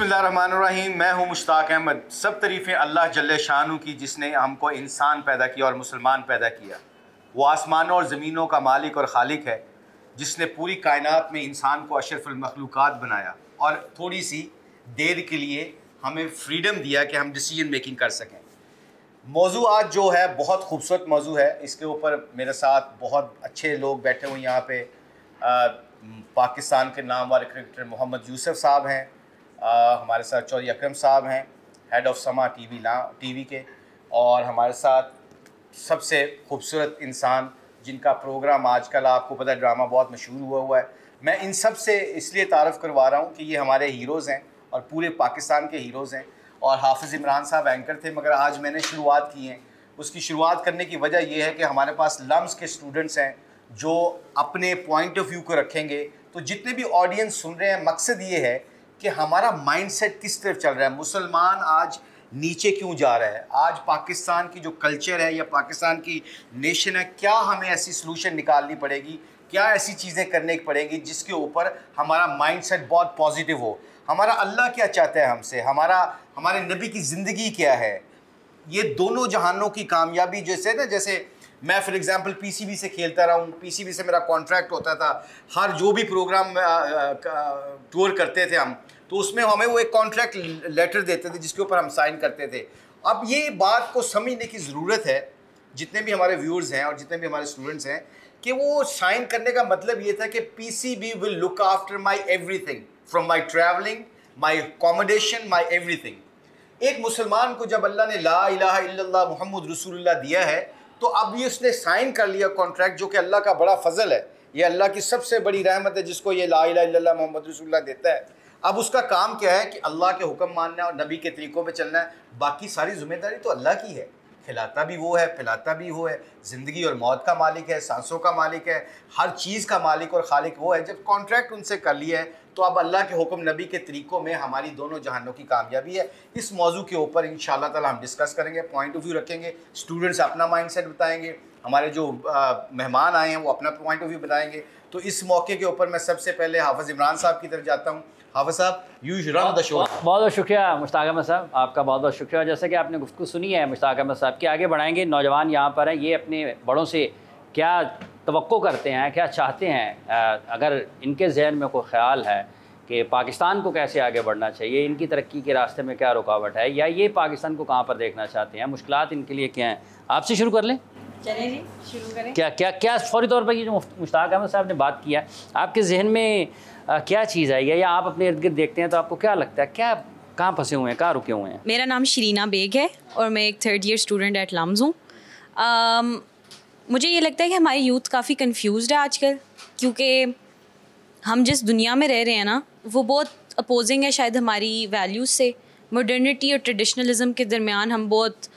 बसमीम मैं हूँ मुश्ताक अहमद सब तरीफ़ें अल्लाह जल्ल शाह की जिसने हमको इंसान पैदा किया और मुसलमान पैदा किया वो आसमानों और ज़मीनों का मालिक और खालिक है जिसने पूरी कायनात में इंसान को अशरफुलमखलूक़ बनाया और थोड़ी सी देर के लिए हमें फ्रीडम दिया कि हम डिसीजन मेकिंग कर सकें मौजू आज जो है बहुत खूबसूरत मौजू है इसके ऊपर मेरे साथ बहुत अच्छे लोग बैठे हुए यहाँ पे आ, पाकिस्तान के नाम वाले क्रिकेटर मोहम्मद यूसुफ साहब हैं हमारे साथ चौधरी अक्रम साहब हैं हेड ऑफ समा टीवी ला टीवी के और हमारे साथ सबसे खूबसूरत इंसान जिनका प्रोग्राम आजकल आपको पता है ड्रामा बहुत मशहूर हुआ हुआ है मैं इन सब से इसलिए तारफ़ करवा रहा हूँ कि ये हमारे हीरोज़ हैं और पूरे पाकिस्तान के हीरोज़ हैं और हाफिज़ इमरान साहब एंकर थे मगर आज मैंने शुरुआत की है उसकी शुरुआत करने की वजह यह है कि हमारे पास लम्स के स्टूडेंट्स हैं जो अपने पॉइंट ऑफ व्यू को रखेंगे तो जितने भी ऑडियंस सुन रहे हैं मकसद ये है कि हमारा माइंडसेट किस तरफ चल रहा है मुसलमान आज नीचे क्यों जा रहा है आज पाकिस्तान की जो कल्चर है या पाकिस्तान की नेशन है क्या हमें ऐसी सोलूशन निकालनी पड़ेगी क्या ऐसी चीज़ें करने की पड़ेगी जिसके ऊपर हमारा माइंडसेट बहुत पॉजिटिव हो हमारा अल्लाह क्या चाहता है हमसे हमारा हमारे नबी की ज़िंदगी क्या है ये दोनों जहानों की कामयाबी जैसे ना जैसे मैं फॉर एग्जांपल पीसीबी से खेलता रहा हूँ पी से मेरा कॉन्ट्रैक्ट होता था हर जो भी प्रोग्राम टूर करते थे हम तो उसमें हमें वो एक कॉन्ट्रैक्ट लेटर देते थे जिसके ऊपर हम साइन करते थे अब ये बात को समझने की ज़रूरत है जितने भी हमारे व्यूअर्स हैं और जितने भी हमारे स्टूडेंट्स हैं कि वो साइन करने का मतलब ये था कि P C B will look after my everything from my travelling my accommodation my everything एक मुसलमान को जब अल्लाह ने ला इला मोहम्मद रसूलुल्लाह दिया है तो अब ये उसने साइन कर लिया कॉन्ट्रैक्ट जो कि अल्लाह का बड़ा फजल है ये अल्लाह की सबसे बड़ी रहमत है जिसको ये ला इला मोहम्मद रसूलुल्लाह देता है अब उसका काम क्या है कि अल्लाह के हुक्म मानना और नबी के तरीक़ों में चलना है बाकी सारी जिम्मेदारी तो अल्लाह की है खिलाता भी वो है पिलाता भी वो है ज़िंदगी और मौत का मालिक है सांसों का मालिक है हर चीज़ का मालिक और खालिक वो है जब कॉन्ट्रैक्ट उनसे कर लिया है तो अब अल्लाह के हुक्म नबी के तरीक़ों में हमारी दोनों जहानों की कामयाबी है इस मौजू के ऊपर इन ताला हम डिस्कस करेंगे पॉइंट ऑफ व्यू रखेंगे स्टूडेंट्स अपना माइंड सेट बताएँगे हमारे जो मेहमान आए हैं वो अपना पॉइंट ऑफ व्यू बताएंगे तो इस मौके के ऊपर मैं सबसे पहले हाफज इमरान साहब की तरफ जाता हूँ हाफिज साहब यू रन द शो बहुत बहुत शुक्रिया मुश्ताक अहमद साहब आपका बहुत बहुत शुक्रिया जैसे कि आपने गुफ्तु सुनी है मुश्ताक अहमद साहब के आगे बढ़ाएंगे नौजवान यहाँ पर हैं ये अपने बड़ों से क्या तो करते हैं क्या चाहते हैं अगर इनके जहन में कोई ख्याल है कि पाकिस्तान को कैसे आगे बढ़ना चाहिए इनकी तरक्की के रास्ते में क्या रुकावट है या ये पाकिस्तान को कहाँ पर देखना चाहते हैं मुश्किल इनके लिए क्या हैं आपसे शुरू कर लें शुरू करें क्या क्या क्या फौरी तौर पर ये जो मुश्ताक अहमद साहब ने बात किया आपके जहन में आ, क्या चीज़ आई है या आप अपने इर्द गिर्द देखते हैं तो आपको क्या लगता है क्या कहाँ फंसे हुए हैं कहाँ रुके हुए हैं मेरा नाम शरीना बेग है और मैं एक third year student at LUMS हूँ मुझे ये लगता है कि हमारे यूथ काफ़ी कन्फ्यूज है आजकल क्योंकि हम जिस दुनिया में रह रहे हैं ना वो बहुत अपोजिंग है शायद हमारी वैल्यूज़ से मॉडर्निटी और ट्रेडिशनलिज्म के दरमियान हम बहुत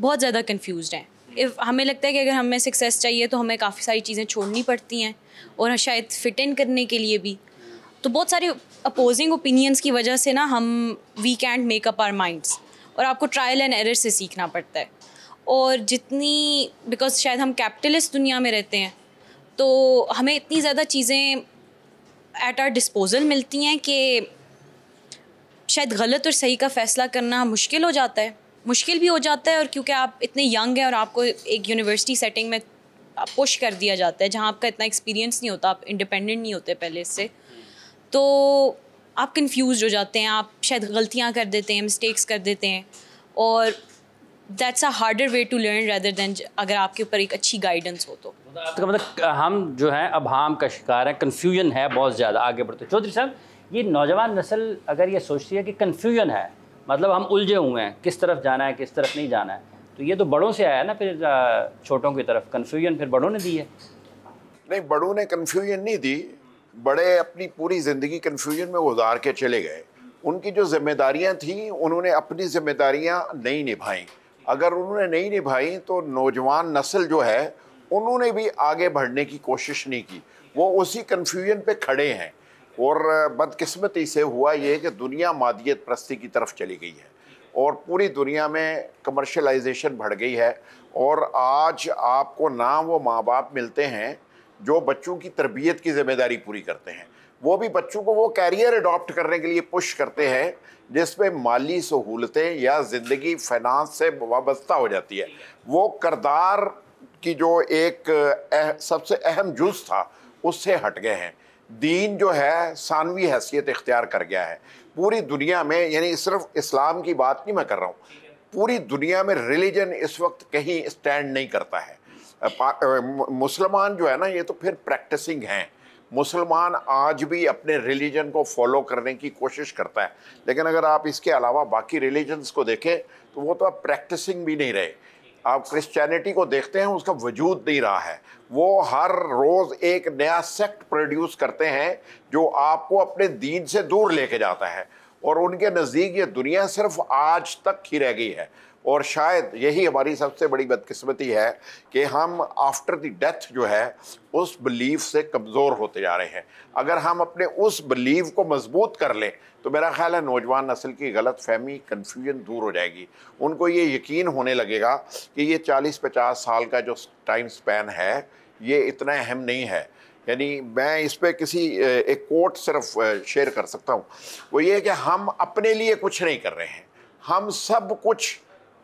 बहुत ज़्यादा कन्फ्यूज हैं इफ़ हमें लगता है कि अगर हमें सक्सेस चाहिए तो हमें काफ़ी सारी चीज़ें छोड़नी पड़ती हैं और शायद फिट इन करने के लिए भी तो बहुत सारे अपोजिंग ओपिनियंस की वजह से ना हम we can't make up our minds और आपको ट्रायल एंड एरर से सीखना पड़ता है और जितनी बिकॉज शायद हम कैपिटलिस्ट दुनिया में रहते हैं तो हमें इतनी ज़्यादा चीज़ें एट आर डिस्पोज़ल मिलती हैं कि शायद गलत और सही का फ़ैसला करना मुश्किल हो जाता है मुश्किल भी हो जाता है और क्योंकि आप इतने यंग हैं और आपको एक यूनिवर्सिटी सेटिंग में पुश कर दिया जाता है जहाँ आपका इतना एक्सपीरियंस नहीं होता आप इंडिपेंडेंट नहीं होते पहले इससे तो आप कन्फ्यूज हो जाते हैं आप शायद गलतियाँ कर देते हैं मिस्टेक्स कर देते हैं और that's a harder way to learn rather than अगर आपके ऊपर एक अच्छी गाइडेंस हो तो तो मतलब हम जो है अब हम का शिकार है कन्फ्यूजन है बहुत ज़्यादा आगे बढ़ते चौधरी साहब ये नौजवान नस्ल अगर ये सोचती है कि कन्फ्यूजन है मतलब हम उलझे हुए हैं किस तरफ जाना है किस तरफ नहीं जाना है तो ये तो बड़ों से आया ना फिर छोटों की तरफ कन्फ्यूजन फिर बड़ों ने दी है नहीं बड़ों ने कन्फ्यूजन नहीं दी बड़े अपनी पूरी ज़िंदगी कन्फ्यूजन में गुजार के चले गए उनकी जो जिम्मेदारियां थीं उन्होंने अपनी जिम्मेदारियां नहीं निभाई अगर उन्होंने नहीं निभाई तो नौजवान नस्ल जो है उन्होंने भी आगे बढ़ने की कोशिश नहीं की वो उसी कन्फ्यूजन पे खड़े हैं और बदकस्मती से हुआ ये कि दुनिया मादियत प्रस्ती की तरफ चली गई है और पूरी दुनिया में कमर्शलाइजेशन बढ़ गई है और आज आपको ना वो माँ बाप मिलते हैं जो बच्चों की तरबियत की ज़िम्मेदारी पूरी करते हैं वो भी बच्चों को वो कैरियर अडॉप्ट करने के लिए पुश करते हैं जिसमें माली सहूलतें या ज़िंदगी फैनानस से वाबस्ता हो जाती है वो करदार की जो एक एह, सबसे अहम जुज था उससे हट गए हैं दीन जो है सानवी हैसियत इख्तियार कर गया है पूरी दुनिया में यानी सिर्फ इस्लाम की बात नहीं मैं कर रहा हूँ पूरी दुनिया में रिलीजन इस वक्त कहीं स्टैंड नहीं करता है मुसलमान जो है ना ये तो फिर प्रैक्टिसिंग हैं मुसलमान आज भी अपने रिलीजन को फॉलो करने की कोशिश करता है लेकिन अगर आप इसके अलावा बाकी रिलीजन्स को देखें तो वो तो अब प्रैक्टिसिंग भी नहीं रहे आप क्रिश्चियनिटी को देखते हैं उसका वजूद नहीं रहा है वो हर रोज़ एक नया सेक्ट प्रोड्यूस करते हैं जो आपको अपने दीन से दूर लेके जाता है और उनके नज़दीक ये दुनिया सिर्फ आज तक ही रह गई है और शायद यही हमारी सबसे बड़ी बदकिस्मती है कि हम आफ्टर दी डेथ जो है उस बिलीव से कमज़ोर होते जा रहे हैं अगर हम अपने उस बिलीव को मजबूत कर लें तो मेरा ख्याल है नौजवान नस्ल की गलत फहमी कन्फ्यूजन दूर हो जाएगी उनको ये यकीन होने लगेगा कि ये 40-50 साल का जो टाइम स्पैन है ये इतना अहम नहीं है यानी मैं इस पर किसी एक कोट सिर्फ शेयर कर सकता हूँ वो ये है कि हम अपने लिए कुछ नहीं कर रहे हैं हम सब कुछ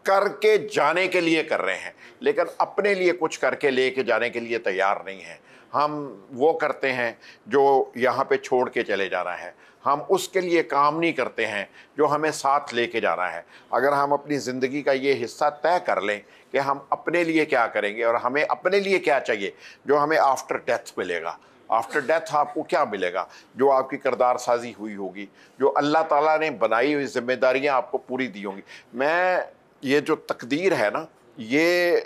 करके जाने के लिए कर रहे हैं लेकिन अपने लिए कुछ करके लेके जाने के लिए तैयार नहीं हैं हम वो करते हैं जो यहाँ पे छोड़ के चले जाना है हम उसके लिए काम नहीं करते हैं जो हमें साथ लेके जाना है अगर हम अपनी ज़िंदगी का ये हिस्सा तय कर लें कि हम अपने लिए क्या करेंगे और हमें अपने लिए क्या चाहिए जो हमें आफ्टर डेथ मिलेगा आफ्टर डेथ आपको क्या मिलेगा जो आपकी करदार साजी हुई होगी जो अल्लाह ताला ने बनाई हुई जिम्मेदारियां आपको पूरी दी होंगी मैं ये जो तकदीर है ना ये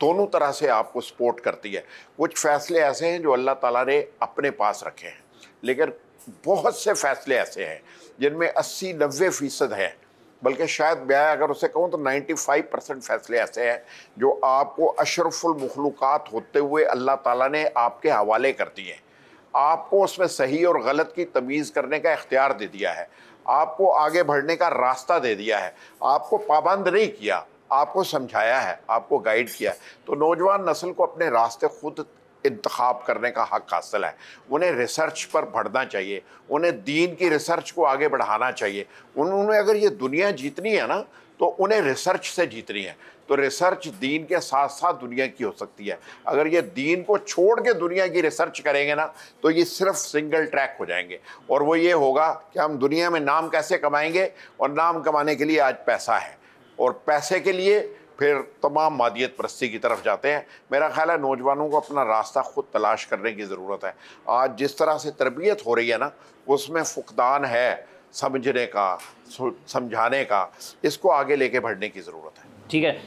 दोनों तरह से आपको सपोर्ट करती है कुछ फैसले ऐसे हैं जो अल्लाह ताला ने अपने पास रखे हैं लेकिन बहुत से फैसले ऐसे हैं जिनमें अस्सी नब्बे फ़ीसद हैं बल्कि शायद ब्याह अगर उसे कहूँ तो 95 परसेंट फैसले ऐसे हैं जो आपको अशरफुलमखलूक़ात होते हुए अल्लाह ताला ने आपके हवाले कर दिए आपको उसमें सही और गलत की तमीज़ करने का इख्तियार दे दिया है आपको आगे बढ़ने का रास्ता दे दिया है आपको पाबंद नहीं किया आपको समझाया है आपको गाइड किया है तो नौजवान नस्ल को अपने रास्ते खुद इंतखब करने का हक हासिल है उन्हें रिसर्च पर बढ़ना चाहिए उन्हें दीन की रिसर्च को आगे बढ़ाना चाहिए उन्होंने अगर ये दुनिया जीतनी है ना तो उन्हें रिसर्च से जीतनी है तो रिसर्च दीन के साथ साथ दुनिया की हो सकती है अगर ये दीन को छोड़ के दुनिया की रिसर्च करेंगे ना तो ये सिर्फ सिंगल ट्रैक हो जाएंगे और वो ये होगा कि हम दुनिया में नाम कैसे कमाएंगे और नाम कमाने के लिए आज पैसा है और पैसे के लिए फिर तमाम मादियत परस्ती की तरफ जाते हैं मेरा ख्याल है नौजवानों को अपना रास्ता ख़ुद तलाश करने की ज़रूरत है आज जिस तरह से तरबियत हो रही है ना उसमें फुकदान है समझने का समझाने का इसको आगे लेके बढ़ने की ज़रूरत है ठीक है